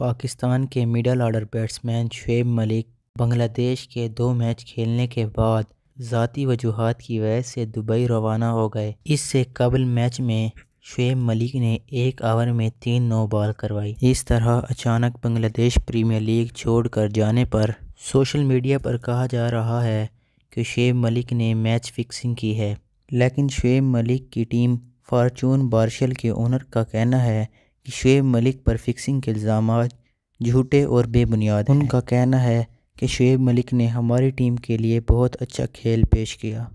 पाकिस्तान के middle order batsman Shoaib Malik Bangladesh के दो मैच खेलने के बाद ज़ाती वजूहत की वजह से दुबई रवाना हो गए इससे कबल मैच में शुएब मलिक ने एक ओवर में तीन नौ बॉल करवाई इस तरह अचानक बांग्लादेश प्रीमियर लीग छोड़कर जाने पर सोशल मीडिया पर कहा जा रहा है कि शुएब मलिक ने मैच फिक्सिंग की है लेकिन शुएब मलिक की टीम फार्चून बार्शल के ओनर का कहना है कि शुएब मलिक पर फिक्सिंग के इल्ज़ाम झूठे और बेबुनियाद उनका कहना है कि शुएब मलिक ने हमारी टीम के लिए बहुत अच्छा खेल पेश किया